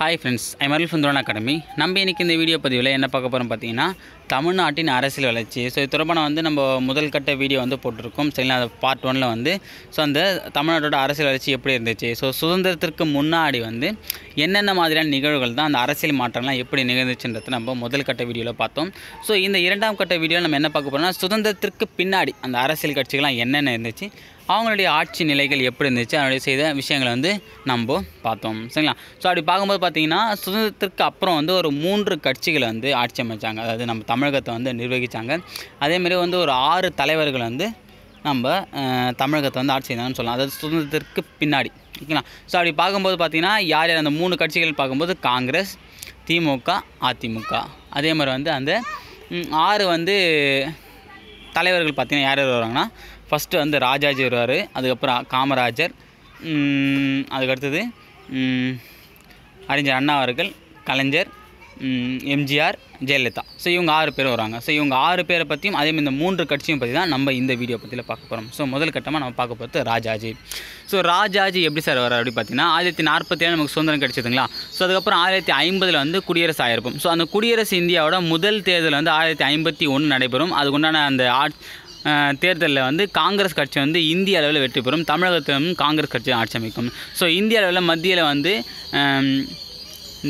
hi friends I மரல் Sundaran academy நம்ம இன்றைக்கி இந்த வீடியோ பதிவில் என்ன பார்க்க போகிறோம் பார்த்தீங்கன்னா தமிழ்நாட்டின் அரசியல் வளர்ச்சி ஸோ இது தொடர்பான வந்து நம்ம முதல் கட்ட வீடியோ வந்து போட்டிருக்கோம் சரிங்களா அந்த பார்ட் ஒனில் வந்து ஸோ அந்த தமிழ்நாட்டோட அரசியல் வளர்ச்சி எப்படி இருந்துச்சு ஸோ சுதந்திரத்திற்கு முன்னாடி வந்து என்னென்ன மாதிரியான நிகழ்வுகள் தான் அந்த அரசியல் மாற்றம்லாம் எப்படி நிகழ்ந்துச்சுன்றது நம்ம முதல் கட்ட வீடியோவில் பார்த்தோம் ஸோ இந்த இரண்டாம் கட்ட வீடியோவில் நம்ம என்ன பார்க்க போகிறோம்னா சுதந்திரத்திற்கு பின்னாடி அந்த அரசியல் கட்சிகள்லாம் என்னென்ன இருந்துச்சு அவங்களுடைய ஆட்சி நிலைகள் எப்படி இருந்துச்சு அதனுடைய செய்த விஷயங்களை வந்து நம்ம பார்த்தோம் சரிங்களா ஸோ அப்படி பார்க்கும்போது பார்த்திங்கன்னா சுதந்திரத்திற்கு அப்புறம் வந்து ஒரு மூன்று கட்சிகளை வந்து ஆட்சி அமைச்சாங்க அதாவது நம்ம தமிழகத்தை வந்து நிர்வகித்தாங்க அதேமாதிரி வந்து ஒரு ஆறு தலைவர்கள் வந்து நம்ம தமிழகத்தை வந்து ஆட்சி செய்தாங்கன்னு சொல்லலாம் அதாவது சுதந்திரத்திற்கு பின்னாடி ஓகேங்களா ஸோ அப்படி பார்க்கும்போது பார்த்திங்கன்னா யார் யார் அந்த மூணு கட்சிகள் பார்க்கும்போது காங்கிரஸ் திமுக அதிமுக அதே மாதிரி வந்து அந்த ஆறு வந்து தலைவர்கள் பார்த்திங்கன்னா யார் யார் வராங்கன்னா ஃபஸ்ட்டு வந்து ராஜாஜி வருவார் அதுக்கப்புறம் காமராஜர் அதுக்கடுத்தது அறிஞர் அண்ணா அவர்கள் கலைஞர் எம்ஜிஆர் ஜெயலலிதா ஸோ இவங்க ஆறு பேர் வராங்க ஸோ இவங்க ஆறு பேரை பற்றியும் அதே இந்த மூன்று கட்சியும் பற்றி தான் நம்ம இந்த வீடியோ பற்றியில் பார்க்க போகிறோம் ஸோ முதல் கட்டமாக நம்ம பார்க்க போகிறது ராஜாஜி ஸோ ராஜாஜி எப்படி சார் வர அப்படின்னு பார்த்தீங்கன்னா ஆயிரத்தி நாற்பத்தி ஏழு நமக்கு சுதந்திரம் கிடைச்சதுங்களா ஸோ அதுக்கப்புறம் ஆயிரத்தி ஐம்பதில் வந்து குடியரசு ஆயிருப்போம் ஸோ அந்த குடியரசு இந்தியாவோட முதல் தேர்தல் வந்து ஆயிரத்தி ஐம்பத்தி ஒன்று நடைபெறும் அதுக்குண்டான அந்த ஆட் தேர்தலில் வந்து காங்கிரஸ் கட்சி வந்து இந்திய அளவில் வெற்றி பெறும் தமிழகத்திலும் காங்கிரஸ் கட்சி ஆட்சி அமைக்கும் ஸோ இந்திய அளவில் மத்தியில் வந்து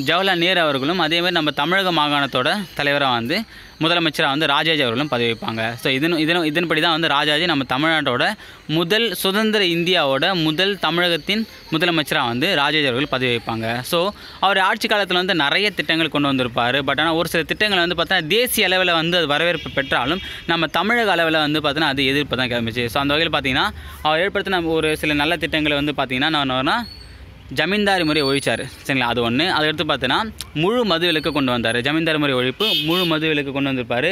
ஜவஹர்லால் நேரு அவர்களும் அதேமாதிரி நம்ம தமிழக மாகாணத்தோட தலைவராக வந்து முதலமைச்சராக வந்து ராஜாஜி அவர்களும் பதவி வைப்பாங்க ஸோ இதன் இதன் இதன்படி தான் வந்து ராஜாஜி நம்ம தமிழ்நாட்டோட முதல் சுதந்திர இந்தியாவோட முதல் தமிழகத்தின் முதலமைச்சராக வந்து ராஜாஜி அவர்கள் பதவி வைப்பாங்க ஸோ அவர் ஆட்சி காலத்தில் வந்து நிறைய திட்டங்கள் கொண்டு வந்திருப்பார் பட் ஆனால் ஒரு சில திட்டங்கள் வந்து பார்த்தீங்கன்னா தேசிய அளவில் வந்து அது வரவேற்பு பெற்றாலும் நம்ம தமிழக அளவில் வந்து பார்த்தீங்கன்னா அது எதிர்ப்பு தான் கிளம்பிச்சு ஸோ அந்த வகையில் பார்த்திங்கன்னா அவர் ஏற்படுத்தின ஒரு சில நல்ல திட்டங்களை வந்து பார்த்திங்கன்னா நான் ஜமீன்தாரி முறை ஒழிச்சார் சரிங்களா அது ஒன்று அதை எடுத்து பார்த்தீங்கன்னா முழு மது விலக்கு கொண்டு வந்தார் ஜமீன்தாரி முறை ஒழிப்பு முழு மது விலக்கு கொண்டு வந்திருப்பார்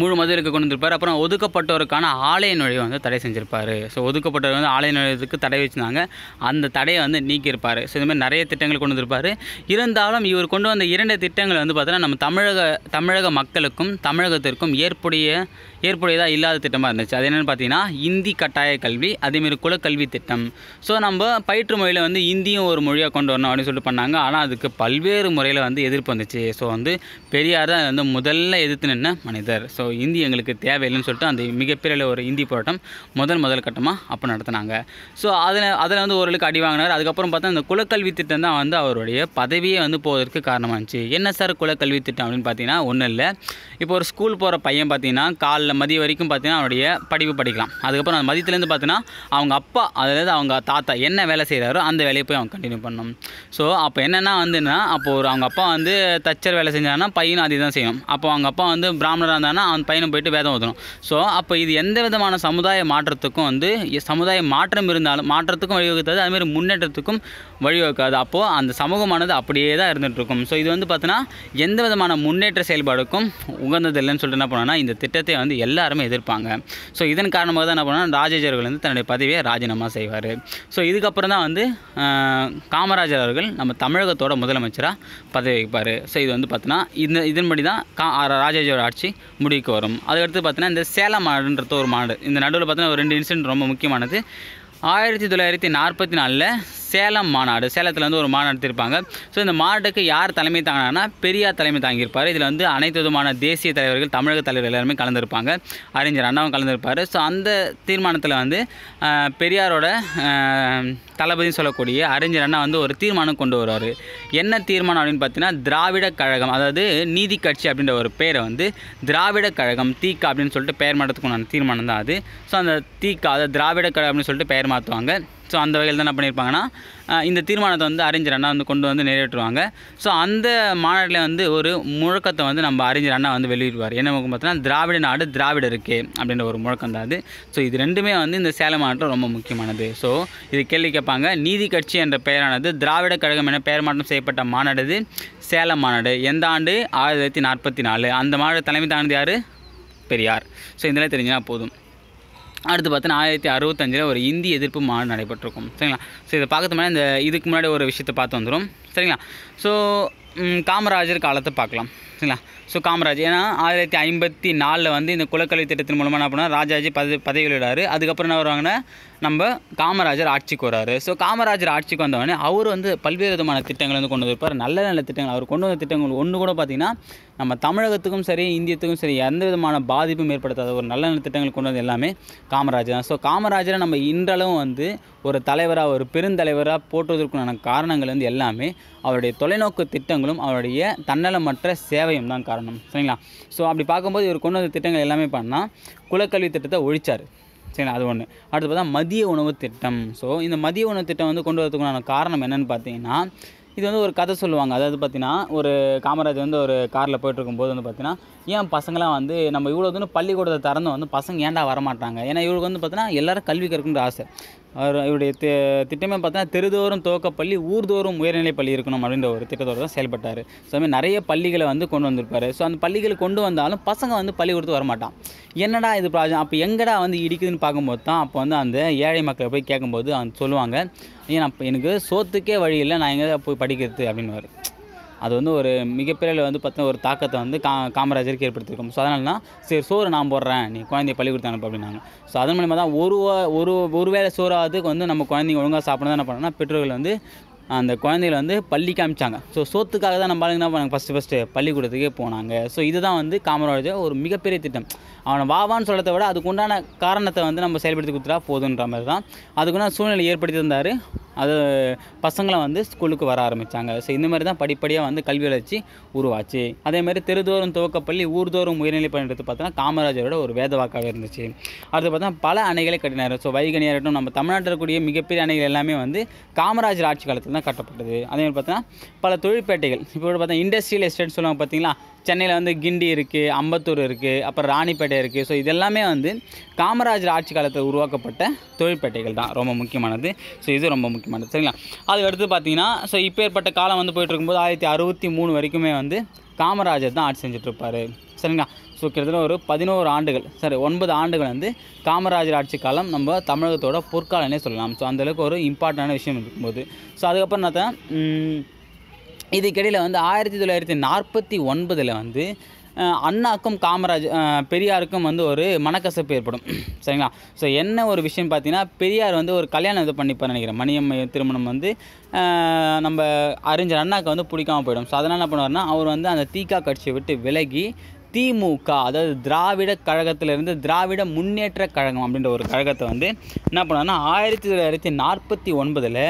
முழு மது விலக்கு கொண்டு வந்திருப்பார் அப்புறம் ஒதுக்கப்பட்டவருக்கான ஆலய நுழைவு வந்து தடை செஞ்சுருப்பார் ஸோ ஒதுக்கப்பட்டவர் வந்து ஆலய நுழைவுக்கு தடை வச்சுருந்தாங்க அந்த தடையை வந்து நீக்கியிருப்பார் ஸோ இதுமாதிரி நிறைய திட்டங்கள் கொண்டு வந்திருப்பார் இருந்தாலும் இவர் கொண்டு வந்த இரண்டு திட்டங்கள் வந்து பார்த்தோன்னா நம்ம தமிழக தமிழக மக்களுக்கும் தமிழகத்திற்கும் ஏற்புடைய ஏற்புடையதாக இல்லாத திட்டமாக இருந்துச்சு அது என்னென்னு பார்த்தீங்கன்னா இந்தி கட்டாய கல்வி அதேமாரி குலக்கல்வி திட்டம் ஸோ நம்ம பயிற்று மொழியில் வந்து இந்தியும் ஒரு மொழியாக கொண்டு வரணும் அப்படின்னு சொல்லிட்டு பண்ணாங்க ஆனால் அதுக்கு பல்வேறு முறையில் வந்து எதிர்ப்பு வந்துச்சு ஸோ வந்து பெரியார் தான் வந்து முதல்ல எதிர்த்து நின்ன மனிதர் ஸோ இந்தி எங்களுக்கு தேவையில்லைன்னு சொல்லிட்டு அந்த மிகப்பெரிய ஒரு இந்தி போராட்டம் முதல் முதல் கட்டமாக அப்போ நடத்தினாங்க ஸோ அதில் அதில் வந்து ஓரளவுக்கு அடி வாங்கினார் அதுக்கப்புறம் பார்த்தா இந்த குலக்கல்வி திட்டம் தான் வந்து அவருடைய பதவியே வந்து போவதற்கு காரணமாக இருந்துச்சு என்ன சார் குலக்கல்வி திட்டம் அப்படின்னு பார்த்தீங்கன்னா ஒன்றும் இல்லை இப்போ ஒரு ஸ்கூல் போகிற பையன் பார்த்தீங்கன்னா காலில் மதியம் மதிய வரைக்கும் பார்த்தீங்கன்னா அவனுடைய படிப்பு படிக்கலாம் அதுக்கப்புறம் அந்த மதியத்துலேருந்து பார்த்தீங்கன்னா அவங்க அப்பா அதாவது அவங்க தாத்தா என்ன வேலை செய்கிறாரோ அந்த வேலையை போய் அவங்க கண்டினியூ பண்ணணும் ஸோ அப்போ என்னென்னா வந்துன்னா அப்போ ஒரு அவங்க அப்பா வந்து தச்சர் வேலை செஞ்சாங்கன்னா பையனும் அதே தான் செய்யணும் அப்போ அவங்க அப்பா வந்து பிராமணராக இருந்தாங்கன்னா அவன் பையனும் போயிட்டு வேதம் ஊற்றணும் ஸோ அப்போ இது எந்த விதமான சமுதாய மாற்றத்துக்கும் வந்து சமுதாய மாற்றம் இருந்தாலும் மாற்றத்துக்கும் வழிவகுக்காது அதுமாதிரி முன்னேற்றத்துக்கும் வழிவகுக்காது அப்போது அந்த சமூகமானது அப்படியே தான் இருந்துகிட்ருக்கும் ஸோ இது வந்து பார்த்தீங்கன்னா எந்த விதமான முன்னேற்ற செயல்பாடுக்கும் உகந்ததில்லைன்னு சொல்லிட்டு என்ன பண்ணோன்னா இந்த திட்டத்தை வந்து எல்லாருமே எதிர்ப்பாங்க ஸோ இதன் காரணமாக தான் என்ன பண்ணால் ராஜேஜர்கள் வந்து தன்னுடைய பதவியை ராஜினாமா செய்வார் ஸோ இதுக்கப்புறம் தான் வந்து காமராஜர் அவர்கள் நம்ம தமிழகத்தோட முதலமைச்சராக பதவி வைப்பார் ஸோ இது வந்து பார்த்தீங்கன்னா இந்த இதன்படி தான் கா ராஜேஜோட ஆட்சி முடிவுக்கு வரும் அதுக்கடுத்து பார்த்தீங்கன்னா இந்த சேலம் மாடுன்றது ஒரு மாடு இந்த நடுவில் பார்த்தீங்கன்னா ஒரு ரெண்டு இன்சிடென்ட் ரொம்ப முக்கியமானது ஆயிரத்தி தொள்ளாயிரத்தி நாற்பத்தி நாலில் சேலம் மாநாடு சேலத்தில் வந்து ஒரு மாநாடு நடத்திருப்பாங்க ஸோ இந்த மாநாட்டுக்கு யார் தலைமை தாங்கினா பெரியார் தலைமை தாங்கியிருப்பார் இதில் வந்து அனைத்து விதமான தேசிய தலைவர்கள் தமிழக தலைவர்கள் எல்லாருமே கலந்துருப்பாங்க அறிஞர் அண்ணாவும் கலந்துருப்பார் ஸோ அந்த தீர்மானத்தில் வந்து பெரியாரோட தளபதினு சொல்லக்கூடிய அறிஞர் அண்ணா வந்து ஒரு தீர்மானம் கொண்டு வருவார் என்ன தீர்மானம் அப்படின்னு பார்த்தீங்கன்னா திராவிட கழகம் அதாவது நீதி கட்சி அப்படின்ற ஒரு பேரை வந்து திராவிட கழகம் தீக்கா அப்படின்னு சொல்லிட்டு பெயர் மாற்றத்துக்குண்டான தீர்மானம் தான் அது ஸோ அந்த தீக்கா அதை திராவிட கழகம் அப்படின்னு சொல்லிட்டு பெயர் மாற்றுவாங்க ஸோ அந்த வகையில் தான் என்ன பண்ணியிருப்பாங்கன்னா இந்த தீர்மானத்தை வந்து அறிஞர் அண்ணா வந்து கொண்டு வந்து நிறைவேற்றுவாங்க ஸோ அந்த மாநாட்டில் வந்து ஒரு முழக்கத்தை வந்து நம்ம அறிஞர் அண்ணா வந்து வெளியிடுவார் என்ன பார்த்தீங்கன்னா திராவிட நாடு திராவிட இருக்கே அப்படின்ற ஒரு முழக்கம் தான் அது ஸோ இது ரெண்டுமே வந்து இந்த சேலம் மாநாட்டில் ரொம்ப முக்கியமானது ஸோ இது கேள்வி கேட்பாங்க நீதி கட்சி என்ற பெயரானது திராவிட கழகம் என பெயர் மாற்றம் செய்யப்பட்ட மாநாடு சேலம் மாநாடு எந்த ஆண்டு ஆயிரத்தி தொள்ளாயிரத்தி நாற்பத்தி நாலு அந்த மாநாடு தலைமை தாழ்ந்து யார் பெரியார் ஸோ இதெல்லாம் தெரிஞ்சால் போதும் அடுத்து பார்த்தீங்கன்னா ஆயிரத்தி அறுபத்தஞ்சில் ஒரு இந்தி எதிர்ப்பு மாநாடு நடைபெற்றிருக்கும் சரிங்களா ஸோ இதை பார்க்கறது முன்னாடி இந்த இதுக்கு முன்னாடி ஒரு விஷயத்தை பார்த்து வந்துடும் சரிங்களா ஸோ காமராஜர் காலத்தை பார்க்கலாம் சரிங்களா ஸோ காமராஜ் ஏன்னா ஆயிரத்தி ஐம்பத்தி நாலில் வந்து இந்த குலக்கல்வி திட்டத்தின் மூலமாக என்ன பண்ணால் ராஜாஜி பதவி பதவி விடுறாரு அதுக்கப்புறம் என்ன வருவாங்கன்னா நம்ம காமராஜர் ஆட்சிக்கு வராரு ஸோ காமராஜர் ஆட்சிக்கு வந்தவொடனே அவர் வந்து பல்வேறு விதமான திட்டங்கள் வந்து கொண்டு வந்திருப்பார் நல்ல நல்ல திட்டங்கள் அவர் கொண்டு வந்த திட்டங்கள் ஒன்று கூட பார்த்திங்கன்னா நம்ம தமிழகத்துக்கும் சரி இந்தியத்துக்கும் சரி எந்த விதமான பாதிப்பும் ஏற்படுத்தாத ஒரு நல்ல நல்ல திட்டங்கள் கொண்டு வந்து எல்லாமே காமராஜர் தான் ஸோ காமராஜரை நம்ம இன்றளவும் வந்து ஒரு தலைவராக ஒரு பெருந்தலைவராக போட்டுவதற்குண்டான காரணங்கள் வந்து எல்லாமே அவருடைய தொலைநோக்கு திட்டங்களும் அவருடைய தன்னலமற்ற சேவையும் தான் காரணம் சரிங்களா ஸோ அப்படி பார்க்கும்போது இவர் கொண்டு வந்த திட்டங்கள் எல்லாமே பண்ணால் குலக்கல்வி திட்டத்தை ஒழிச்சார் சரிங்களா அது ஒன்று அடுத்து பார்த்தா மதிய உணவு திட்டம் ஸோ இந்த மதிய உணவு திட்டம் வந்து கொண்டு வரதுக்குண்டான காரணம் என்னென்னு பார்த்தீங்கன்னா இது வந்து ஒரு கதை சொல்லுவாங்க அதாவது பார்த்தீங்கன்னா ஒரு காமராஜ் வந்து ஒரு காரில் போயிட்டுருக்கும்போது வந்து பார்த்தீங்கன்னா ஏன் பசங்களாம் வந்து நம்ம இவ்வளோ தூரம் பள்ளிக்கூடத்தை திறந்து வந்து பசங்க ஏன்டா வரமாட்டாங்க ஏன்னா இவருக்கு வந்து பார்த்தீங்கன்னா எல்லோரும் கல்வி கற்கணுன்ற ஆசை அவர் இவருடைய தி திட்டமே பார்த்தா தெருதோறும் துவக்கப்பள்ளி ஊர்தோறும் உயர்நிலைப் பள்ளி இருக்கணும் அப்படின்ற ஒரு திட்டத்தோடு தான் செயல்பட்டார் ஸோ அது நிறைய பள்ளிகளை வந்து கொண்டு வந்திருப்பார் ஸோ அந்த பள்ளிகளை கொண்டு வந்தாலும் பசங்க வந்து பள்ளிக்கூடத்துக்கு வரமாட்டான் என்னடா இது ப்ராஜெக்ட் அப்போ எங்கடா வந்து இடிக்குதுன்னு பார்க்கும்போது தான் அப்போ வந்து அந்த ஏழை மக்களை போய் கேட்கும்போது அவங்க சொல்லுவாங்க ஏன் அப்போ எனக்கு சோத்துக்கே வழி இல்லை நான் எங்கே போய் படிக்கிறது அப்படின்னு அது வந்து ஒரு மிகப்பெரிய வந்து பார்த்தீங்கன்னா ஒரு தாக்கத்தை வந்து கா காமராஜருக்கு ஏற்படுத்தியிருக்கோம் ஸோ அதனால தான் சரி சோறு நான் போடுறேன் நீ குழந்தைய கொடுத்த அனுப்ப அப்படின்னாங்க ஸோ அதன் மூலிமா தான் ஒரு ஒரு ஒரு வேளை சோறாவதுக்கு வந்து நம்ம குழந்தைங்க ஒழுங்காக சாப்பிட என்ன பண்ணோம்னா பெற்றோர்கள் வந்து அந்த குழந்தைகளை வந்து பள்ளிக்கு காமிச்சாங்க ஸோ சோத்துக்காக தான் நம்ம ஆளுங்க என்ன பண்ணாங்க ஃபஸ்ட்டு ஃபஸ்ட்டு பள்ளிக்கூடத்துக்கே போனாங்க ஸோ இதுதான் வந்து காமராஜர் ஒரு மிகப்பெரிய திட்டம் அவனை வாவான்னு சொல்லத்தை விட அதுக்குண்டான காரணத்தை வந்து நம்ம செயல்படுத்தி கொடுத்துட்டா போதுன்ற மாதிரி தான் அதுக்குண்டான சூழ்நிலை ஏற்படுத்தி இருந்தார் அது பசங்களை வந்து ஸ்கூலுக்கு வர ஆரம்பித்தாங்க ஸோ இந்த மாதிரி தான் படிப்படியாக வந்து கல்வி வளர்ச்சி உருவாச்சு அதேமாதிரி தெருதோறும் துவக்கப்பள்ளி ஊர்தோறும் உயர்நிலை பண்ணுறது பார்த்தோன்னா காமராஜரோட ஒரு வேத வாக்காக இருந்துச்சு அடுத்து பார்த்தா பல அணைகளை கட்டினார் ஸோ வைகனியாகட்டும் நம்ம தமிழ்நாட்டில் இருக்கக்கூடிய மிகப்பெரிய அணைகள் எல்லாமே வந்து காமராஜர் ஆட்சி காலத்தில் பார்த்தீங்கன்னா கட்டப்பட்டது அதே மாதிரி பார்த்தீங்கன்னா பல தொழிற்பேட்டைகள் இப்போ பார்த்தா இண்டஸ்ட்ரியல் எஸ்டேட் சொல்லுவாங்க பார்த்தீங்களா சென்னையில் வந்து கிண்டி இருக்குது அம்பத்தூர் இருக்குது அப்புறம் ராணிப்பேட்டை இருக்குது ஸோ இதெல்லாமே வந்து காமராஜர் ஆட்சி காலத்தில் உருவாக்கப்பட்ட தொழிற்பேட்டைகள் தான் ரொம்ப முக்கியமானது ஸோ இது ரொம்ப முக்கியமானது சரிங்களா அதுக்கடுத்து பார்த்தீங்கன்னா ஸோ இப்போ ஏற்பட்ட காலம் வந்து போயிட்டு இருக்கும்போது ஆயிரத்தி அறுபத்தி மூணு வரைக்குமே வந்து காமராஜர் தான் ஆட்சி இருப்பார் சரிங்களா ஸோ கிட்டத்தட்ட ஒரு பதினோரு ஆண்டுகள் சரி ஒன்பது ஆண்டுகள் வந்து காமராஜர் ஆட்சி காலம் நம்ம தமிழகத்தோட பொற்காலனே சொல்லலாம் ஸோ அந்தளவுக்கு ஒரு இம்பார்ட்டண்டான விஷயம் இருக்கும்போது ஸோ அதுக்கப்புறம் நான் இதுக்கிடையில் வந்து ஆயிரத்தி தொள்ளாயிரத்தி நாற்பத்தி ஒன்பதில் வந்து அண்ணாக்கும் காமராஜ் பெரியாருக்கும் வந்து ஒரு மனக்கசப்பு ஏற்படும் சரிங்களா ஸோ என்ன ஒரு விஷயம் பார்த்தீங்கன்னா பெரியார் வந்து ஒரு கல்யாணம் இது பண்ணிப்பார் நினைக்கிறேன் மணியம்மை திருமணம் வந்து நம்ம அறிஞர் அண்ணாக்கு வந்து பிடிக்காமல் போயிடும் ஸோ அதனால் என்ன பண்ணுவார்னா அவர் வந்து அந்த தீக்கா கட்சியை விட்டு விலகி திமுக அதாவது திராவிட கழகத்திலிருந்து திராவிட முன்னேற்ற கழகம் அப்படின்ற ஒரு கழகத்தை வந்து என்ன பண்ணாங்கன்னா ஆயிரத்தி தொள்ளாயிரத்தி நாற்பத்தி ஒன்பதில்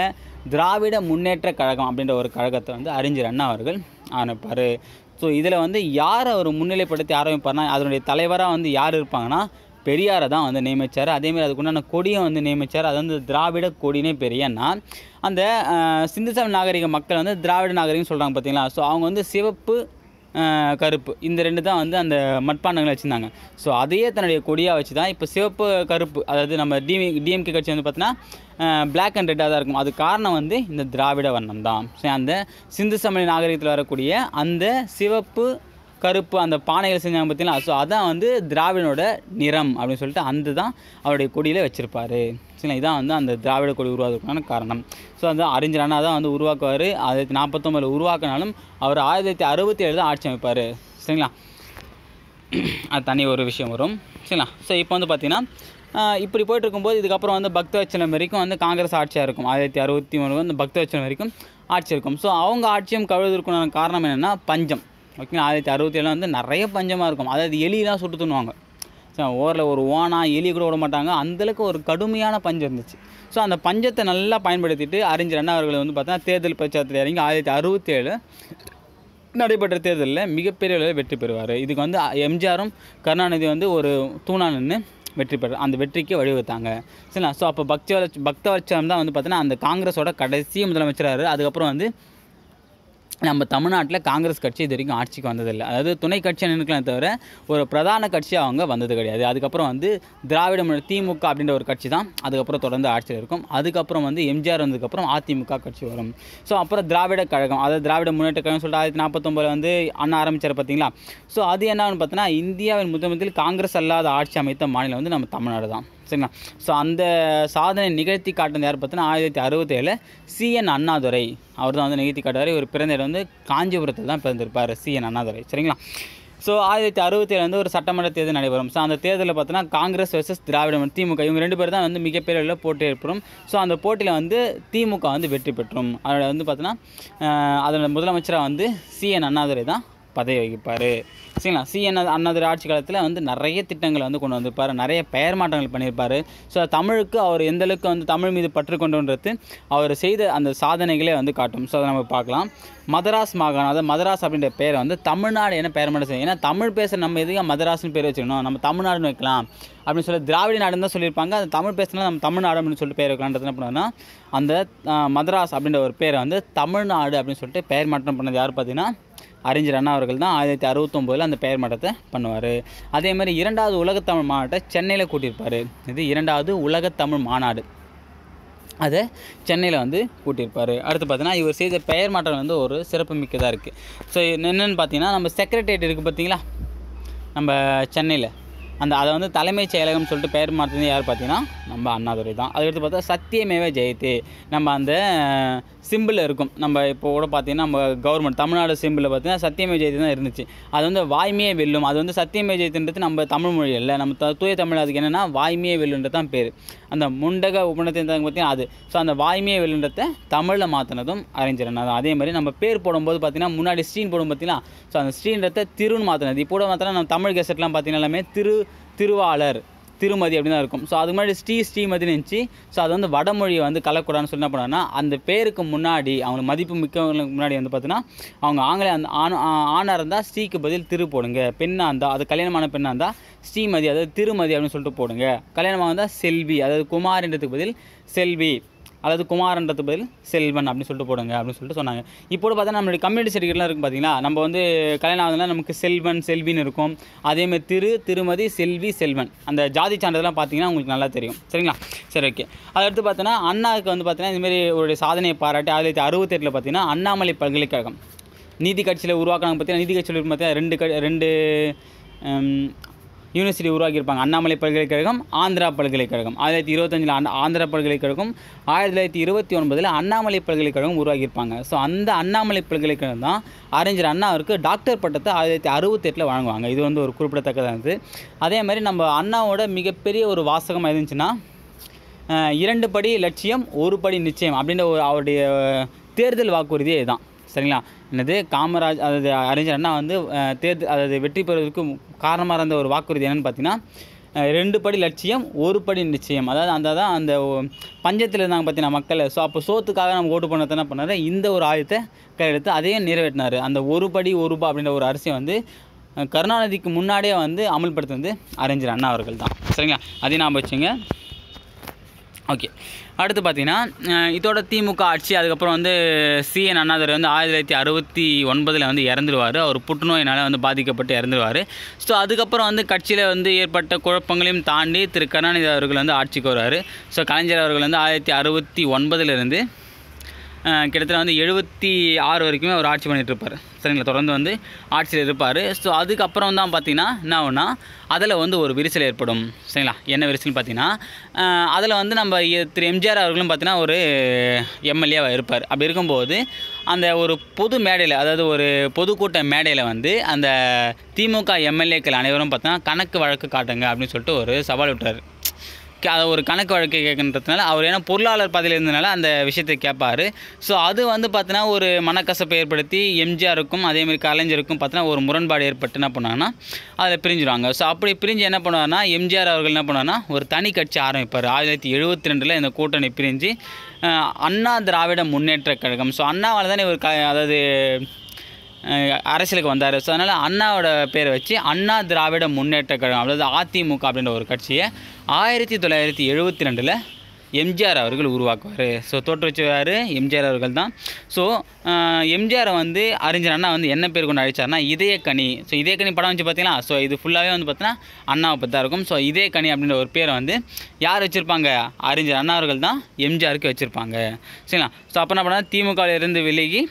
திராவிட முன்னேற்ற கழகம் அப்படின்ற ஒரு கழகத்தை வந்து அறிஞர் அண்ணா அவர்கள் அனுப்பார் ஸோ இதில் வந்து யார் அவர் முன்னிலைப்படுத்தி ஆரம்பிப்பார்னா அதனுடைய தலைவராக வந்து யார் இருப்பாங்கன்னா பெரியாரை தான் வந்து நியமித்தார் அதேமாதிரி அதுக்குண்டான கொடியை வந்து நியமித்தார் அது வந்து திராவிட கொடினே பெரியன்னா அந்த சிந்துசம் நாகரிக மக்கள் வந்து திராவிட நாகரிகம் சொல்கிறாங்க பார்த்தீங்களா ஸோ அவங்க வந்து சிவப்பு கருப்பு இந்த ரெண்டு தான் வந்து அந்த மட்பாண்டங்களை வச்சுருந்தாங்க ஸோ அதையே தன்னுடைய கொடியாக வச்சு தான் இப்போ சிவப்பு கருப்பு அதாவது நம்ம டிமி டிஎம்கே கட்சி வந்து பார்த்தீங்கன்னா பிளாக் அண்ட் ரெட்டாக தான் இருக்கும் அது காரணம் வந்து இந்த திராவிட வண்ணம் தான் ஸோ அந்த சிந்து சமணி நாகரிகத்தில் வரக்கூடிய அந்த சிவப்பு கருப்பு அந்த பானைகள் செஞ்சாங்க பார்த்தீங்களா ஸோ அதான் வந்து திராவிடனோட நிறம் அப்படின்னு சொல்லிட்டு அந்த தான் அவருடைய கொடியில் வச்சுருப்பார் சரிங்களா இதான் வந்து அந்த திராவிட கொடி உருவாக்குறதுக்கான காரணம் ஸோ அந்த அறிஞரானா தான் வந்து உருவாக்குவார் ஆயிரத்தி நாற்பத்தொம்பதில் உருவாக்கினாலும் அவர் ஆயிரத்தி தொள்ளாயிரத்தி அறுபத்தி ஏழு தான் ஆட்சி அமைப்பார் சரிங்களா அது தனி ஒரு விஷயம் வரும் சரிங்களா ஸோ இப்போ வந்து பார்த்திங்கன்னா இப்படி போயிட்டுருக்கும்போது இருக்கும்போது இதுக்கப்புறம் வந்து பக்த வச்சனம் வரைக்கும் வந்து காங்கிரஸ் ஆட்சியாக இருக்கும் ஆயிரத்தி அறுபத்தி மூணு வந்து பக்த வச்சனம் வரைக்கும் ஆட்சி இருக்கும் ஸோ அவங்க ஆட்சியும் கழுவதற்குண்டான காரணம் என்னென்னா பஞ்சம் ஓகேங்களா ஆயிரத்தி அறுபத்தி ஏழில் வந்து நிறைய பஞ்சமாக இருக்கும் அதாவது தான் சுட்டு தண்ணுவாங்க ஸோ ஓரில் ஒரு ஓனா எலி கூட விட மாட்டாங்க அந்தளவுக்கு ஒரு கடுமையான பஞ்சம் இருந்துச்சு ஸோ அந்த பஞ்சத்தை நல்லா பயன்படுத்திட்டு அறிஞர் அண்ணா அவர்கள் வந்து பார்த்தா தேர்தல் பிரச்சாரத்தில் இறங்கி ஆயிரத்தி அறுபத்தேழு நடைபெற்ற தேர்தலில் மிகப்பெரிய அளவில் வெற்றி பெறுவார் இதுக்கு வந்து எம்ஜிஆரும் கருணாநிதி வந்து ஒரு தூணா நின்று வெற்றி பெற அந்த வெற்றிக்கு வழிவகுத்தாங்க சரிங்களா ஸோ அப்போ பக்தவ பக்தவச்சம் தான் வந்து பார்த்தீங்கன்னா அந்த காங்கிரஸோட கடைசி முதலமைச்சராக அதுக்கப்புறம் வந்து நம்ம தமிழ்நாட்டில் காங்கிரஸ் கட்சி இது வரைக்கும் ஆட்சிக்கு வந்ததில்லை அதாவது துணை கட்சியை நின்றுக்கலாம் தவிர ஒரு பிரதான கட்சியாக அவங்க வந்தது கிடையாது அதுக்கப்புறம் வந்து திராவிட திமுக அப்படின்ற ஒரு கட்சி தான் அதுக்கப்புறம் தொடர்ந்து ஆட்சியில் இருக்கும் அதுக்கப்புறம் வந்து எம்ஜிஆர் வந்ததுக்கப்புறம் அதிமுக கட்சி வரும் ஸோ அப்புறம் திராவிட கழகம் அதாவது திராவிட முன்னேற்ற கழகம் சொல்லிட்டு ஆயிரத்தி நாற்பத்தொம்பது வந்து அண்ணா ஆரம்பித்தார் பார்த்தீங்களா ஸோ அது என்னன்னு பார்த்தோன்னா இந்தியாவின் முதல் முதலில் காங்கிரஸ் அல்லாத ஆட்சி அமைத்த மாநிலம் வந்து நம்ம தமிழ்நாடு தான் சரிங்களா ஸோ அந்த சாதனை நிகழ்த்தி காட்டினது யார் பார்த்தோன்னா ஆயிரத்தி அறுபத்தேழு சிஎன் அண்ணாதுரை அவர் தான் வந்து நிகழ்த்தி காட்டுவார் இவர் பிறந்த இடம் வந்து காஞ்சிபுரத்தில் தான் பிறந்திருப்பார் சிஎன் அண்ணாதுரை சரிங்களா ஸோ ஆயிரத்தி அறுபத்தி வந்து ஒரு சட்டமன்ற தேர்தல் நடைபெறும் ஸோ அந்த தேர்தலில் பார்த்தோன்னா காங்கிரஸ் வர்சஸ் திராவிடம் திமுக இவங்க ரெண்டு பேர் தான் வந்து மிகப்பெரிய அளவில் போட்டி ஏற்படும் ஸோ அந்த போட்டியில் வந்து திமுக வந்து வெற்றி பெற்றும் அதோட வந்து பார்த்தோன்னா அதோட முதலமைச்சராக வந்து சிஎன் அண்ணாதுரை தான் பதவி வகிப்பார் சரிங்களா சி அண்ணா அண்ணாதுரை ஆட்சி காலத்தில் வந்து நிறைய திட்டங்களை வந்து கொண்டு வந்திருப்பார் நிறைய பெயர் மாற்றங்கள் பண்ணியிருப்பார் ஸோ தமிழுக்கு அவர் எந்தளவுக்கு வந்து தமிழ் மீது பற்று கொண்டுன்றது அவர் செய்த அந்த சாதனைகளே வந்து காட்டும் ஸோ அதை நம்ம பார்க்கலாம் மதராஸ் மாகாணம் அதாவது மதராஸ் அப்படின்ற பேரை வந்து தமிழ்நாடு என்ன பெயர் மட்டும் ஏன்னா தமிழ் பேசுகிற நம்ம எதுக்கு மதராஸ்னு பேர் வச்சுக்கணும் நம்ம தமிழ்நாடுன்னு வைக்கலாம் அப்படின்னு சொல்லி திராவிட நாடுன்னு தான் சொல்லியிருப்பாங்க அது தமிழ் பேசினா நம்ம தமிழ்நாடு அப்படின்னு சொல்லிட்டு பேர் வைக்கலான்றது என்ன பண்ணுவோம்னா அந்த மதராஸ் அப்படின்ற ஒரு பேரை வந்து தமிழ்நாடு அப்படின்னு சொல்லிட்டு பெயர் மாற்றம் பண்ணது யார் பார்த்தீங்கன்னா அறிஞர் அண்ணா அவர்கள் தான் ஆயிரத்தி அறுபத்தொம்போதில் அந்த பெயர் மாற்றத்தை பண்ணுவார் அதே மாதிரி இரண்டாவது உலகத்தமிழ் மாநாட்டை சென்னையில் கூட்டியிருப்பார் இது இரண்டாவது உலகத்தமிழ் மாநாடு அதை சென்னையில் வந்து கூட்டியிருப்பார் அடுத்து பார்த்தீங்கன்னா இவர் செய்த பெயர் மாற்றம் வந்து ஒரு சிறப்பு மிக்கதாக இருக்குது ஸோ என்னென்னு பார்த்தீங்கன்னா நம்ம செக்ரட்டேரியட் இருக்குது பார்த்தீங்களா நம்ம சென்னையில் அந்த அதை வந்து தலைமைச் செயலகம்னு சொல்லிட்டு பெயர் மாற்றினது யார் பார்த்தீங்கன்னா நம்ம அண்ணாதுரை தான் எடுத்து பார்த்தா சத்தியமேவ ஜெயத்து நம்ம அந்த சிம்பிள் இருக்கும் நம்ம இப்போ கூட பார்த்தீங்கன்னா நம்ம கவர்மெண்ட் தமிழ்நாடு சிம்பிளில் பார்த்தீங்கன்னா சத்தியமே ஜெயத்து தான் இருந்துச்சு அது வந்து வாய்மையே வெல்லும் அது வந்து சத்தியமே ஜெயத்துன்றது நம்ம தமிழ் மொழி இல்லை நம்ம தூய தமிழ் அதுக்கு என்னென்னா வாய்மையே வெல்லுன்றது தான் பேர் அந்த முண்டக உபனத்தை இருந்தாங்க பார்த்தீங்கன்னா அது ஸோ அந்த வாய்மையை வெளின்றத்தை தமிழில் மாற்றினதும் அறிஞரன் அது அதே மாதிரி நம்ம பேர் போடும்போது பார்த்தீங்கன்னா முன்னாடி ஸ்ரீன் போடும் பார்த்தீங்கன்னா ஸோ அந்த ஸ்ரீன்றத்தை திருன்னு மாற்றினது இப்போ கூட மாற்றினா நம்ம தமிழ் கெசட்லாம் பார்த்தீங்கன்னா எல்லாமே திரு திருவாளர் திருமதி அப்படின்னு தான் இருக்கும் ஸோ அது முன்னாடி ஸ்ரீ ஸ்ரீமதினு இருந்துச்சு ஸோ அது வந்து வடமொழியை வந்து கலக்கூடாதுன்னு சொல்லி என்ன பண்ணாங்கன்னா அந்த பேருக்கு முன்னாடி அவங்களுக்கு மதிப்பு மிக்கவங்களுக்கு முன்னாடி வந்து பார்த்தீங்கன்னா அவங்க ஆங்கில அந்த ஆண் ஆணாக இருந்தால் ஸ்ரீக்கு பதில் திரு போடுங்க பெண்ணாக இருந்தால் அது கல்யாணமான பெண்ணாக இருந்தால் ஸ்ரீமதி அதாவது திருமதி அப்படின்னு சொல்லிட்டு போடுங்க கல்யாணமாக இருந்தால் செல்வி அதாவது குமார்ன்றதுக்கு பதில் செல்வி அல்லது குமார்ன்றது பதில் செல்வன் அப்படின்னு சொல்லிட்டு போடுங்க அப்படின்னு சொல்லிட்டு சொன்னாங்க இப்போ பார்த்தா நம்மளுடைய கம்யூனிட்டி சர்டிஃபிகேட்லாம் இருக்கும் பார்த்தீங்களா நம்ம வந்து கல்யாணம் ஆகுதுனா நமக்கு செல்வன் செல்வின்னு இருக்கும் அதேமாதிரி திரு திருமதி செல்வி செல்வன் அந்த ஜாதி சான்றிதழ்லாம் பார்த்தீங்கன்னா உங்களுக்கு நல்லா தெரியும் சரிங்களா சரி ஓகே அதை அடுத்து பார்த்தோன்னா அண்ணாவுக்கு வந்து பார்த்தீங்கன்னா இதுமாரி ஒரு சாதனையை பாராட்டி ஆயிரத்தி அறுபத்தெட்டில் பார்த்தீங்கன்னா அண்ணாமலை பல்கலைக்கழகம் நீதி கட்சியில் உருவாக்கினாங்க பார்த்தீங்கன்னா நீதி கட்சியில் பார்த்தீங்கன்னா ரெண்டு க ரெண்டு யூனிவர்சிட்டி உருவாக்கியிருப்பாங்க அண்ணாமலை பல்கலைக்கழகம் ஆந்திரா பல்கலைக்கழகம் ஆயிரத்தி தொள்ளாயிரத்தி இருபத்தஞ்சில் ஆந்திரா பல்கலைக்கழகம் ஆயிரத்தி தொள்ளாயிரத்தி இருபத்தி ஒன்பதில் அண்ணாமலை பல்கலைக்கழகம் உருவாக்கியிருப்பாங்க ஸோ அந்த அண்ணாமலை பல்கலைக்கழகம் தான் அறிஞர் அண்ணாவிற்கு டாக்டர் பட்டத்தை ஆயிரத்தி தொள்ளாயிரத்தி அறுபத்தெட்டில் வழங்குவாங்க இது வந்து ஒரு குறிப்பிடத்தக்கதானது அதே மாதிரி நம்ம அண்ணாவோட மிகப்பெரிய ஒரு வாசகம் இருந்துச்சுன்னா இரண்டு படி லட்சியம் ஒரு படி நிச்சயம் அப்படின்ற ஒரு அவருடைய தேர்தல் வாக்குறுதியே இதுதான் சரிங்களா என்னது காமராஜ் அதாவது அறிஞர் அண்ணா வந்து தேர்தல் அதாவது வெற்றி பெறுவதற்கு காரணமாக இருந்த ஒரு வாக்குறுதி என்னென்னு பார்த்தீங்கன்னா ரெண்டு படி லட்சியம் ஒரு படி நிச்சயம் அதாவது அந்த தான் அந்த பஞ்சத்தில் இருந்தாங்க பார்த்தீங்கன்னா மக்கள் ஸோ அப்போ சோத்துக்காக நம்ம ஓட்டு பண்ண என்ன பண்ணார் இந்த ஒரு ஆயத்தை கையெழுத்து அதையும் நிறைவேற்றினார் அந்த ஒரு படி ஒரு ரூபா அப்படின்ற ஒரு அரிசியை வந்து கருணாநிதிக்கு முன்னாடியே வந்து அமல்படுத்துவது அறிஞர் அண்ணா அவர்கள் தான் சரிங்களா அதையும் நான் வச்சுங்க ஓகே அடுத்து பார்த்தீங்கன்னா இதோட திமுக ஆட்சி அதுக்கப்புறம் வந்து சிஎன் அண்ணாதுரை வந்து ஆயிரத்தி தொள்ளாயிரத்தி அறுபத்தி ஒன்பதில் வந்து இறந்துருவார் அவர் புற்றுநோயினால் வந்து பாதிக்கப்பட்டு இறந்துருவார் ஸோ அதுக்கப்புறம் வந்து கட்சியில் வந்து ஏற்பட்ட குழப்பங்களையும் தாண்டி திரு கருணாநிதி அவர்கள் வந்து ஆட்சிக்கு வருவார் ஸோ கலைஞர் அவர்கள் வந்து ஆயிரத்தி அறுபத்தி ஒன்பதுலேருந்து கிட்டத்தட்ட வந்து எழுபத்தி ஆறு வரைக்குமே அவர் ஆட்சி பண்ணிகிட்டு இருப்பார் சரிங்களா தொடர்ந்து வந்து ஆட்சியில் இருப்பார் ஸோ அதுக்கப்புறம் தான் பார்த்தீங்கன்னா என்ன ஒன்றா அதில் வந்து ஒரு விரிசல் ஏற்படும் சரிங்களா என்ன விரிசல்னு பார்த்தீங்கன்னா அதில் வந்து நம்ம திரு எம்ஜிஆர் அவர்களும் பார்த்தீங்கன்னா ஒரு எம்எல்ஏவாக இருப்பார் அப்படி இருக்கும்போது அந்த ஒரு பொது மேடையில் அதாவது ஒரு பொதுக்கூட்ட மேடையில் வந்து அந்த திமுக எம்எல்ஏக்கள் அனைவரும் பார்த்தீங்கன்னா கணக்கு வழக்கு காட்டுங்க அப்படின்னு சொல்லிட்டு ஒரு சவால் விட்டார் அதை ஒரு கணக்கு வழக்கு கேட்குறதுனால அவர் ஏன்னா பொருளாளர் பதவியில் இருந்தனால அந்த விஷயத்தை கேட்பார் ஸோ அது வந்து பார்த்தீங்கன்னா ஒரு மனக்கசப்பை ஏற்படுத்தி எம்ஜிஆருக்கும் அதேமாதிரி கலைஞருக்கும் பார்த்தீங்கன்னா ஒரு முரண்பாடு ஏற்பட்டு என்ன பண்ணாங்கன்னா அதில் பிரிஞ்சுடுவாங்க ஸோ அப்படி பிரிஞ்சு என்ன பண்ணுவார்னா எம்ஜிஆர் அவர்கள் என்ன பண்ணுவார்னா ஒரு தனி கட்சி ஆரம்பிப்பார் ஆயிரத்தி தொள்ளாயிரத்தி எழுபத்தி ரெண்டில் இந்த கூட்டணி பிரிஞ்சு அண்ணா திராவிட முன்னேற்ற கழகம் ஸோ அண்ணாவால் தானே ஒரு க அதாவது அரசியலுக்கு வந்தார் ஸோ அதனால் அண்ணாவோட பேரை வச்சு அண்ணா திராவிட முன்னேற்ற கழகம் அதாவது அதிமுக அப்படின்ற ஒரு கட்சியை ஆயிரத்தி தொள்ளாயிரத்தி எழுபத்தி ரெண்டில் எம்ஜிஆர் அவர்கள் உருவாக்குவார் ஸோ தோற்றுவிச்சவர் எம்ஜிஆர் அவர்கள் தான் ஸோ எம்ஜிஆரை வந்து அறிஞர் அண்ணா வந்து என்ன பேர் கொண்டு அழைச்சார்னா கனி ஸோ இதே கனி படம் வச்சு பார்த்தீங்கன்னா ஸோ இது ஃபுல்லாகவே வந்து பார்த்தீங்கன்னா அண்ணாவை பற்றி தான் இருக்கும் ஸோ இதே கனி அப்படின்ற ஒரு பேரை வந்து யார் வச்சுருப்பாங்க அறிஞர் அண்ணா அவர்கள் தான் எம்ஜிஆருக்கு வச்சுருப்பாங்க சரிங்களா ஸோ அப்போ என்ன பண்ணால் திமுகவில் இருந்து விலகி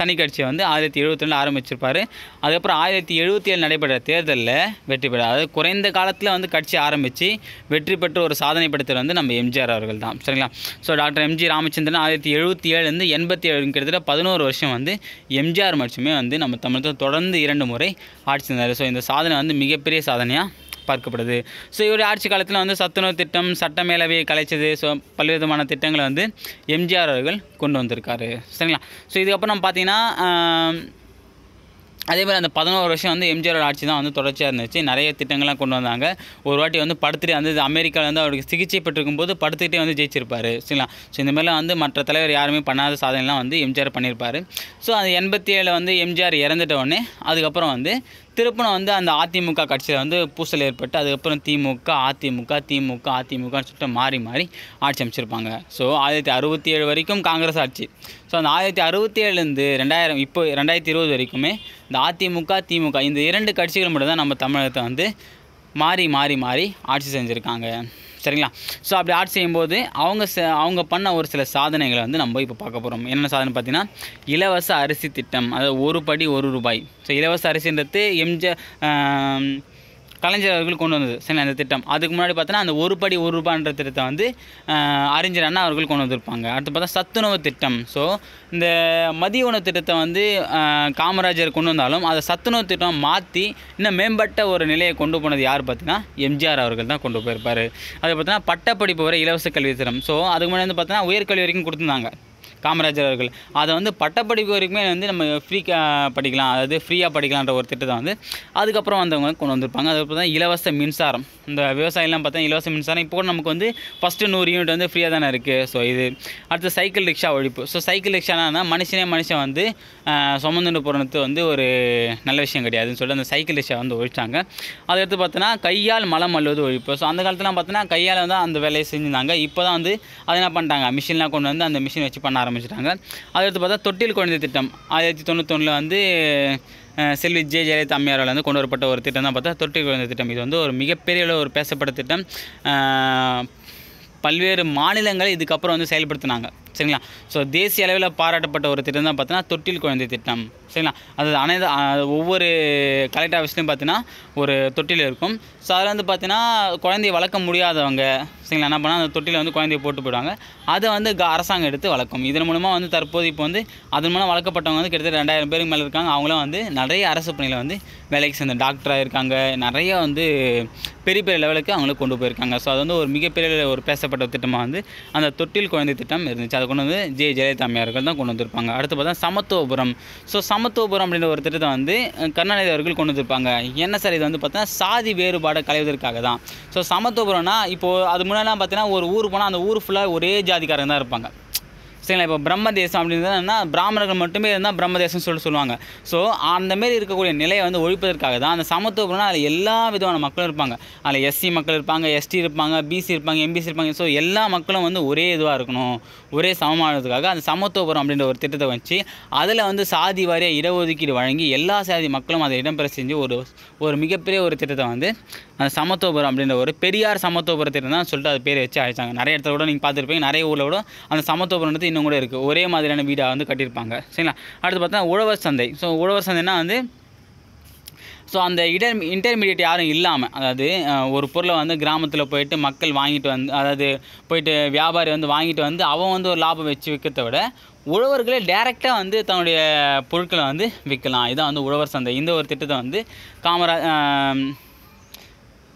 தனி கட்சியை வந்து ஆயிரத்தி எழுபத்தி ரெண்டு ஆரம்பிச்சிருப்பார் அதுக்கப்புறம் ஆயிரத்தி எழுபத்தி ஏழு நடைபெற்ற தேர்தலில் வெற்றி பெற அதாவது குறைந்த காலத்தில் வந்து கட்சி ஆரம்பித்து வெற்றி பெற்று ஒரு சாதனை படுத்துகிற வந்து நம்ம எம்ஜிஆர் அவர்கள் தான் சரிங்களா ஸோ டாக்டர் எம்ஜி ராமச்சந்திரன் ஆயிரத்தி எழுபத்தி ஏழுலேருந்து எண்பத்தி ஏழு கிட்டத்தட்ட பதினோரு வருஷம் வந்து எம்ஜிஆர் மட்டுமே வந்து நம்ம தமிழகத்தில் தொடர்ந்து இரண்டு முறை ஆட்சி தந்தார் ஸோ இந்த சாதனை வந்து மிகப்பெரிய சாதனையாக பார்க்கப்படுது ஸோ இவருடைய ஆட்சி காலத்தில் வந்து சத்துணவு திட்டம் சட்ட மேலவையை கலைச்சது ஸோ பல்வேறு திட்டங்களை வந்து எம்ஜிஆர் அவர்கள் கொண்டு வந்திருக்காரு சரிங்களா ஸோ இதுக்கப்புறம் பார்த்தீங்கன்னா அதே மாதிரி அந்த பதினோரு வருஷம் வந்து எம்ஜிஆரோட ஆட்சி தான் வந்து தொடர்ச்சியாக இருந்துச்சு நிறைய திட்டங்கள்லாம் கொண்டு வந்தாங்க ஒரு வாட்டி வந்து படுத்துட்டு வந்து அமெரிக்காவில் வந்து அவருக்கு சிகிச்சை பெற்றிருக்கும் போது படுத்துக்கிட்டே வந்து ஜெயிச்சிருப்பார் சரிங்களா ஸோ இந்த மாதிரிலாம் வந்து மற்ற தலைவர் யாருமே பண்ணாத சாதனைலாம் வந்து எம்ஜிஆர் பண்ணியிருப்பார் ஸோ அது எண்பத்தி ஏழில் வந்து எம்ஜிஆர் இறந்துட்ட உடனே அதுக்கப்புறம் வந்து திருப்பணம் வந்து அந்த அதிமுக கட்சியில் வந்து பூசல் ஏற்பட்டு அதுக்கப்புறம் திமுக அதிமுக திமுக அதிமுகன்னு சொல்லிட்டு மாறி மாறி ஆட்சி அமைச்சிருப்பாங்க ஸோ ஆயிரத்தி அறுபத்தி ஏழு வரைக்கும் காங்கிரஸ் ஆட்சி ஸோ அந்த ஆயிரத்தி அறுபத்தி ஏழுலேருந்து ரெண்டாயிரம் இப்போ ரெண்டாயிரத்தி இருபது வரைக்குமே இந்த அதிமுக திமுக இந்த இரண்டு கட்சிகள் மட்டும்தான் நம்ம தமிழகத்தை வந்து மாறி மாறி மாறி ஆட்சி செஞ்சுருக்காங்க சரிங்களா ஸோ அப்படி ஆட் செய்யும்போது அவங்க அவங்க பண்ண ஒரு சில சாதனைகளை வந்து நம்ம இப்போ பார்க்க போகிறோம் என்னென்ன சாதனை பார்த்தீங்கன்னா இலவச அரிசி திட்டம் அதாவது ஒரு படி ஒரு ரூபாய் ஸோ இலவச அரிசின்றது எம்ஜ கலைஞர் அவர்கள் கொண்டு வந்தது சரி அந்த திட்டம் அதுக்கு முன்னாடி பார்த்தோன்னா அந்த ஒரு படி ஒரு ரூபான்ற திட்டத்தை வந்து அறிஞர் அண்ணா அவர்கள் கொண்டு வந்திருப்பாங்க அடுத்து பார்த்தா சத்துணவு திட்டம் ஸோ இந்த மதிய உணவு திட்டத்தை வந்து காமராஜர் கொண்டு வந்தாலும் அதை சத்துணவு திட்டம் மாற்றி இன்னும் மேம்பட்ட ஒரு நிலையை கொண்டு போனது யார் பார்த்தீங்கன்னா எம்ஜிஆர் அவர்கள் தான் கொண்டு போயிருப்பார் அது பார்த்தீங்கன்னா பட்டப்படிப்பு வரை இலவச கல்வி திட்டம் ஸோ அதுக்கு முன்னாடி வந்து பார்த்தீங்கன்னா உயர்கல்வி வரைக்கும் கொடுத்துருந்தாங்க காமராஜர் அவர்கள் அதை வந்து பட்டப்படிப்பு வரைக்குமே வந்து நம்ம ஃப்ரீ படிக்கலாம் அதாவது ஃப்ரீயாக படிக்கலான்ற ஒரு திட்டத்தை வந்து அதுக்கப்புறம் வந்தவங்க கொண்டு வந்திருப்பாங்க அதுக்கப்புறம் தான் இலவச மின்சாரம் இந்த விவசாயம்லாம் பார்த்தா இலவச மின்சாரம் இப்போ நமக்கு வந்து ஃபஸ்ட்டு நூறு யூனிட் வந்து ஃப்ரீயாக தானே இருக்குது ஸோ இது அடுத்து சைக்கிள் ரிக்ஷா ஒழிப்பு ஸோ சைக்கிள் ரிக்ஷானா மனுஷனே மனுஷன் வந்து சுமந்துட்டு போகிறது வந்து ஒரு நல்ல விஷயம் கிடையாதுன்னு சொல்லிட்டு அந்த சைக்கிள் ரிக்ஷா வந்து ஒழிச்சாங்க எடுத்து பார்த்தோன்னா கையால் மலம் அள்ளுவது ஒழிப்பு ஸோ அந்த காலத்தில் பார்த்தோன்னா கையால் வந்து அந்த வேலையை செஞ்சுருந்தாங்க இப்போ தான் வந்து அதை என்ன பண்ணிட்டாங்க மிஷின்லாம் கொண்டு வந்து அந்த மிஷின் வச்சு பண்ண ஆரம்பிச்சு ஆரம்பிச்சிட்டாங்க அடுத்து பார்த்தா தொட்டில் குழந்தை திட்டம் ஆயிரத்தி தொண்ணூத்தொன்னில் வந்து செல்வி ஜே ஜெயலலிதா அம்மையாரில் வந்து கொண்டு வரப்பட்ட ஒரு திட்டம் தான் பார்த்தா தொட்டில் குழந்தை திட்டம் இது வந்து ஒரு மிகப்பெரிய ஒரு பேசப்பட்ட திட்டம் பல்வேறு மாநிலங்களை இதுக்கப்புறம் வந்து செயல்படுத்தினாங்க சரிங்களா ஸோ தேசிய அளவில் பாராட்டப்பட்ட ஒரு திட்டம் தான் பார்த்தீங்கன்னா தொட்டில் குழந்தை திட்டம் சரிங்களா அது அனைத்து ஒவ்வொரு கலெக்டர் ஆஃபீஸ்லையும் பார்த்தீங்கன்னா ஒரு தொட்டில் இருக்கும் ஸோ அதில் வந்து பார்த்தீங்கன்னா குழந்தைய வளர்க்க முடியாதவங்க சரிங்களா என்ன பண்ணால் அந்த தொட்டியில் வந்து குழந்தைய போட்டு போயிடுவாங்க அதை வந்து அரசாங்கம் எடுத்து வளர்க்கும் இதன் மூலமாக வந்து தற்போது இப்போ வந்து அதன் மூலம் வளர்க்கப்பட்டவங்க வந்து கிட்டத்தட்ட ரெண்டாயிரம் பேருக்கு மேலே இருக்காங்க அவங்களும் வந்து நிறைய அரசு பணியில் வந்து வேலைக்கு சேர்ந்த டாக்டராக இருக்காங்க நிறைய வந்து பெரிய பெரிய லெவலுக்கு அவங்களுக்கு கொண்டு போயிருக்காங்க ஸோ அது வந்து ஒரு மிகப்பெரிய ஒரு பேசப்பட்ட திட்டமாக வந்து அந்த தொட்டில் குழந்தை திட்டம் இருந்துச்சு அது கொண்டு வந்து ஜே ஜெயலலிதா அம்மையார்கள் தான் கொண்டு வந்திருப்பாங்க அடுத்து பார்த்தா சமத்துவபுரம் ஸோ சமத்துவபுரம் அப்படின்ற ஒரு திட்டத்தை வந்து கருணாநிதி அவர்கள் கொண்டு வந்திருப்பாங்க என்ன சார் இது வந்து பார்த்தா சாதி வேறுபாடை களைவதற்காக தான் ஸோ சமத்துவபுரம்னா இப்போது அது முன்னெல்லாம் பார்த்தீங்கன்னா ஒரு ஊர் போனால் அந்த ஊர் ஃபுல்லாக ஒரே ஜாதிக்காரங்க தான் இருப்பாங்க சரிங்களா இப்போ பிரம்மதேசம் அப்படின்றது என்ன பிராமணர்கள் மட்டுமே இருந்தால் பிரம்மதேசம்னு சொல்லிட்டு சொல்லுவாங்க ஸோ அந்தமாரி இருக்கக்கூடிய நிலையை வந்து ஒழிப்பதற்காக தான் அந்த சமத்துவம்னா அதில் எல்லா விதமான மக்களும் இருப்பாங்க அதில் எஸ்சி மக்கள் இருப்பாங்க எஸ்டி இருப்பாங்க பிசி இருப்பாங்க எம்பிசி இருப்பாங்க ஸோ எல்லா மக்களும் வந்து ஒரே இதுவாக இருக்கணும் ஒரே சமமானதுக்காக அந்த சமத்துவபுரம் அப்படின்ற ஒரு திட்டத்தை வச்சு அதில் வந்து சாதி வாரியாக இடஒதுக்கீடு வழங்கி எல்லா சாதி மக்களும் அதை இடம்பெற செஞ்சு ஒரு ஒரு மிகப்பெரிய ஒரு திட்டத்தை வந்து அந்த சமத்துவபுரம் அப்படின்ற ஒரு பெரியார் சமத்துவபுரத்திட்டம் தான் சொல்லிட்டு அது பேர் வச்சு அழைச்சாங்க நிறைய இடத்துல கூட நீங்கள் பார்த்துருப்பீங்க நிறைய ஊரில் கூட அந்த சமத்துவபுரம்ன்றது இன்னும் கூட இருக்குது ஒரே மாதிரியான வீடாக வந்து கட்டியிருப்பாங்க சரிங்களா அடுத்து பார்த்தா உழவர் சந்தை ஸோ உழவர் சந்தைன்னா வந்து ஸோ அந்த இடர் இன்டர்மீடியட் யாரும் இல்லாமல் அதாவது ஒரு பொருளை வந்து கிராமத்தில் போயிட்டு மக்கள் வாங்கிட்டு வந்து அதாவது போயிட்டு வியாபாரி வந்து வாங்கிட்டு வந்து அவன் வந்து ஒரு லாபம் வச்சு விற்கிறத விட உழவர்களே டேரெக்டாக வந்து தன்னுடைய பொருட்களை வந்து விற்கலாம் இதுதான் வந்து உழவர் சந்தை இந்த ஒரு திட்டத்தை வந்து காமரா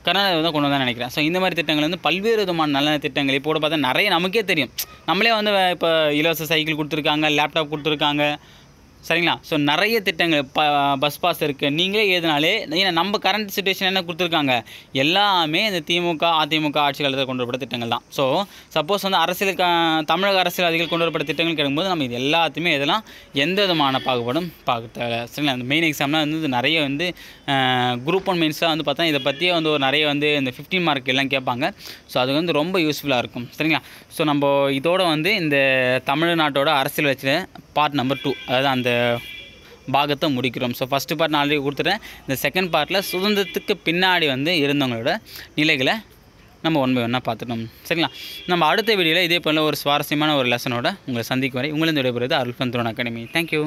கர்நாடகாவில் வந்து கொண்டு வந்தால் நினைக்கிறேன் ஸோ இந்த மாதிரி திட்டங்கள் வந்து பல்வேறு விதமான நல்ல திட்டங்கள் இப்போ கூட பார்த்தா நிறைய நமக்கே தெரியும் நம்மளே வந்து இப்போ இலவச சைக்கிள் கொடுத்துருக்காங்க லேப்டாப் கொடுத்துருக்காங்க சரிங்களா ஸோ நிறைய திட்டங்கள் ப பஸ் பாஸ் இருக்குது நீங்களே எதுனாலே ஏன்னா நம்ம கரண்ட் சுச்சுவேஷன் என்ன கொடுத்துருக்காங்க எல்லாமே இந்த திமுக அதிமுக ஆட்சி காலத்தில் கொண்டு வரப்பட்ட திட்டங்கள் தான் ஸோ சப்போஸ் வந்து அரசியல் தமிழக அரசியல்வாதிகள் கொண்டு வரப்பட்ட திட்டங்கள் கிடைக்கும்போது நம்ம இது எல்லாத்தையுமே இதெல்லாம் எந்த விதமான பாகுபாடும் பார்க்க தேவை சரிங்களா இந்த மெயின் எக்ஸாம்லாம் வந்து இது நிறைய வந்து குரூப் ஒன் மீன்ஸாக வந்து பார்த்தா இதை பற்றியே வந்து ஒரு நிறைய வந்து இந்த ஃபிஃப்டின் மார்க் எல்லாம் கேட்பாங்க ஸோ அது வந்து ரொம்ப யூஸ்ஃபுல்லாக இருக்கும் சரிங்களா ஸோ நம்ம இதோட வந்து இந்த தமிழ்நாட்டோட அரசியல் வச்சு பார்ட் நம்பர் டூ அதாவது அந்த பாகத்தை முடிக்கிறோம் ஸோ ஃபஸ்ட்டு பார்ட் நான் ஆல்ரெடி கொடுத்துட்டேன் இந்த செகண்ட் பார்ட்டில் சுதந்திரத்துக்கு பின்னாடி வந்து இருந்தவங்களோட நிலைகளை நம்ம ஒன் பை பார்த்துட்டோம் சரிங்களா நம்ம அடுத்த வீடியோவில் இதே போல் ஒரு சுவாரஸ்யமான ஒரு லெசனோட உங்களை சந்திக்கும் வரை உங்களுக்கு விடைபெறுவது அருள்பந்தோன் அகாடமி தேங்க்யூ